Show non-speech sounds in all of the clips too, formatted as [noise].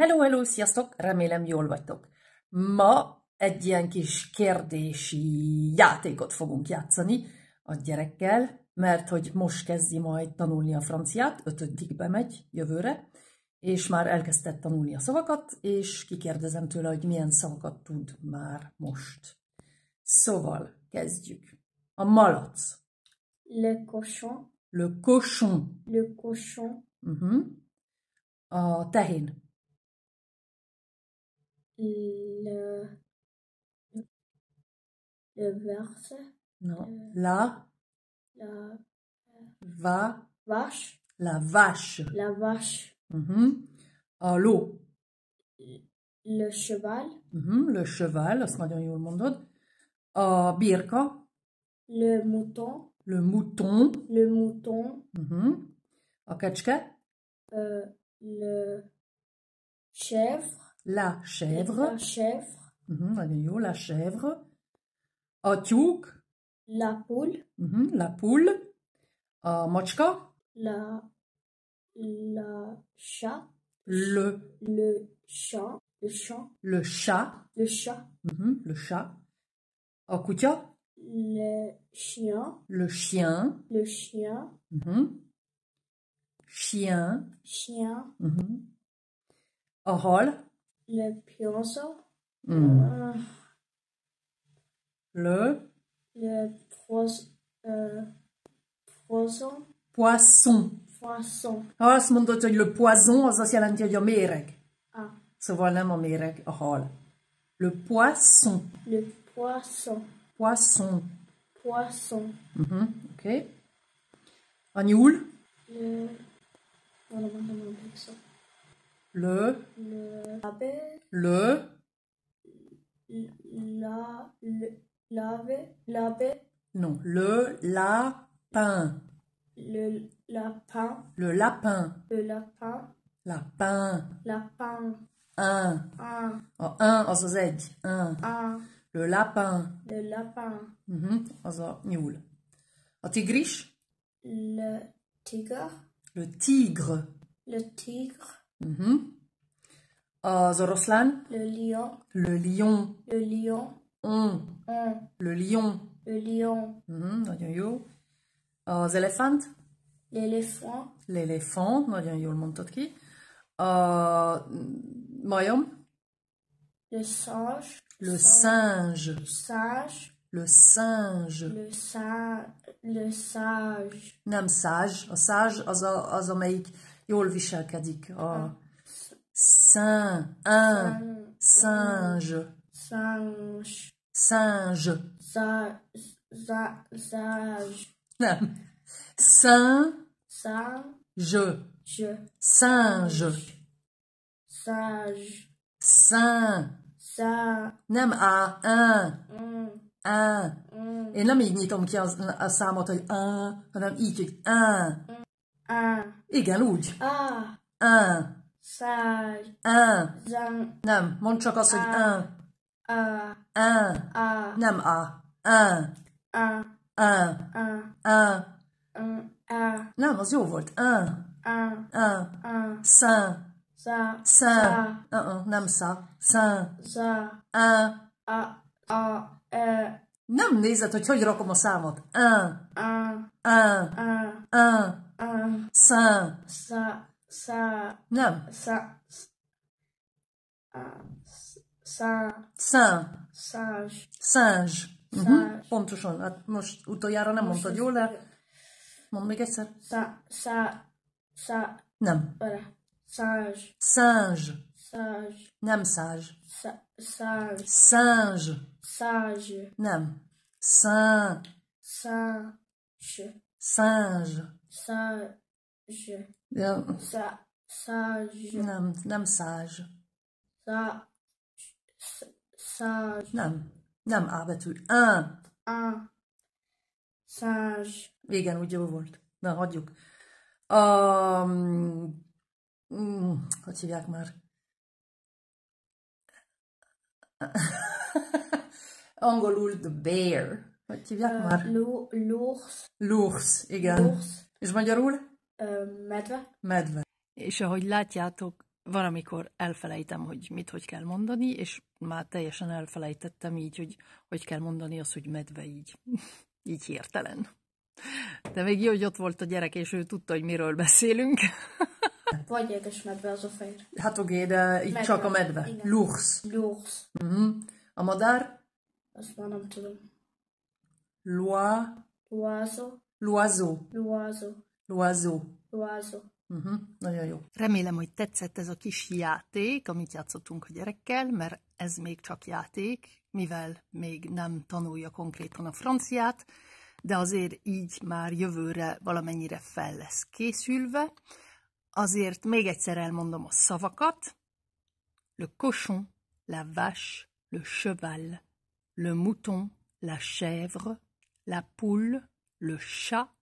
Hello, hello, sziasztok! Remélem jól vagytok. Ma egy ilyen kis kérdési játékot fogunk játszani a gyerekkel, mert hogy most kezdi majd tanulni a franciát, ötödikbe megy jövőre, és már elkezdett tanulni a szavakat, és kikérdezem tőle, hogy milyen szavakat tud már most. Szóval, kezdjük. A malac. Le cochon. Le cochon. Le cochon. Uh-huh. A tehén. le, le verse. Non. Euh, la. La. Euh, va. Vache. La vache. La vache. Mm Le cheval. Mhm. Le cheval, azt le A birka. Le mouton. Le mouton. Le mouton. Mm -hmm. le chèvre la chèvre. La chèvre. Mhm, la chèvre. Otiuk, La poule. mhm, la poule. a euh, mochka, La, la chat. le, Le chat. Le chat. le chat. Le chat. mhm, le chat. Okutia, Le chien. le chien. Le chien. mhm. Chien. Chien. mhm. Orol, le poisson Le. Le poisson. Poisson. Poisson. Ah, ce le poison, ça c'est l'intérieur mérec. Ah. Ce voilà mon mérec. le poisson. Le poisson. Poisson. Poisson. Ok. Ok. Ok. Le le, le, le, la, le, non, le lapin, le lapin, le lapin, le lapin, lapin, lapin, un, un, oh, un, un, un, le lapin, le lapin, mhm, la En tigriche? Le tigre, le tigre, le tigre, Mm -hmm. le Le lion. Le lion. Le lion. On. Mm. On. Mm. Le lion. Le lion. Mm -hmm. L'éléphant. L'éléphant. L'éléphant. Euh, le singe. Le singe. Singe. Le singe. Le singe. Le sage. Nam sage. sage jól viselkedik a singe Singe. Singe. Singe. singe singe singe. singe singe singe singe singe Singe. Singe. singe singe singe singe singe singe singe singe a singe singe singe hanem így, hogy un. Ah. Igen, úgy. Ah. Ah. Száj. Ah. Zem. Nem, mondd csak azt, hogy Ah. Ah. ah. ah. Nem Ah. Ah. Ah. Ah. ah. ah. Nem, az jó volt. Ah. Ah. ah. Szá. Szá. Szá. Nem szá. Szá. Szá. Ah. Ah. Ah. Ah. Nem nézed, hogy hogy rakom a számot. Ön. Ön. Ön. Ön. Ön. Ön. Szá. Szá. Szá. Nem. Szá. Szá. Szá. Százs. Uh-huh. Pontosan, hát most utoljára nem most mondtad jól, de mond még egyszer. Szá, szá, szá. Nem. Százs. Százs. Százs. Nem százs. Százs. Százs. Sage. Nem. Saint. Sage. Sage. Sage. Ja. Sa sage. Nem, nem sage. Sa sage. Nem. Nem A betű. A. A. Sage. Igen, úgy jó volt. Na, hagyjuk. Um, mm, hogy hívják már? Angolul the bear. Hogy hívják uh, már? L'ours. L'ours, igen. L'ours. És magyarul? Uh, medve. Medve. És ahogy látjátok, valamikor elfelejtem, hogy mit, hogy kell mondani, és már teljesen elfelejtettem így, hogy hogy kell mondani az, hogy medve így. [laughs] így hirtelen. De még jó, hogy ott volt a gyerek, és ő tudta, hogy miről beszélünk. [laughs] Vagy édes medve az a fehér. Hát oké, de itt medve. csak a medve. Lurs. Lurs. Uh-huh. Mhm. A madár? Azt már nem tudom. Loa. Loazó. Loazó. Loazó. Loazó. Loazó. Uh-huh. Mhm, nagyon jó. Remélem, hogy tetszett ez a kis játék, amit játszottunk a gyerekkel, mert ez még csak játék, mivel még nem tanulja konkrétan a franciát, de azért így már jövőre valamennyire fel lesz készülve. Azért még egyszer elmondom a szavakat. Le cochon, la vache, le cheval. le mouton, la chèvre, la poule, le chat,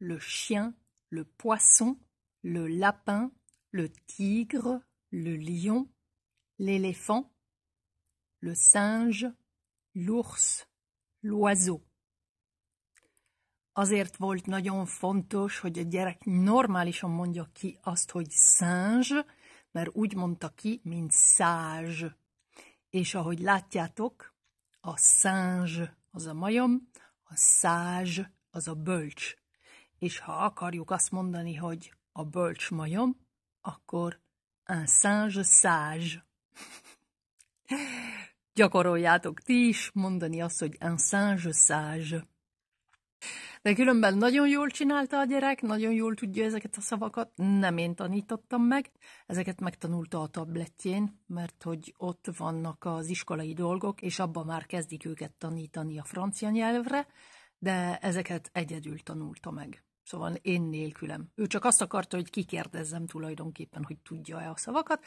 le chien, le poisson, le lapin, le tigre, le lion, l'éléphant, le singe, l'ours, l'oiseau. Azért volt nagyon fontos, hogy a gyerek normálisan mondja ki azt, hogy singe, mert úgy mondta ki, mint százs. És ahogy látjátok, A szánzs az a majom, a százs az a bölcs. És ha akarjuk azt mondani, hogy a bölcs majom, akkor un singe százs. Gyakoroljátok ti is mondani azt, hogy un singe százs. De különben nagyon jól csinálta a gyerek, nagyon jól tudja ezeket a szavakat, nem én tanítottam meg, ezeket megtanulta a tabletjén, mert hogy ott vannak az iskolai dolgok, és abban már kezdik őket tanítani a francia nyelvre, de ezeket egyedül tanulta meg. Szóval én nélkülem. Ő csak azt akarta, hogy kikérdezzem tulajdonképpen, hogy tudja-e a szavakat,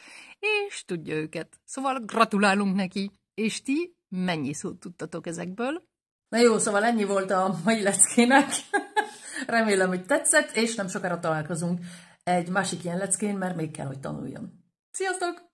és tudja őket. Szóval gratulálunk neki. És ti mennyi szót tudtatok ezekből? Na jó, szóval ennyi volt a mai leckének. [laughs] Remélem, hogy tetszett, és nem sokára találkozunk egy másik ilyen leckén, mert még kell, hogy tanuljon. Sziasztok!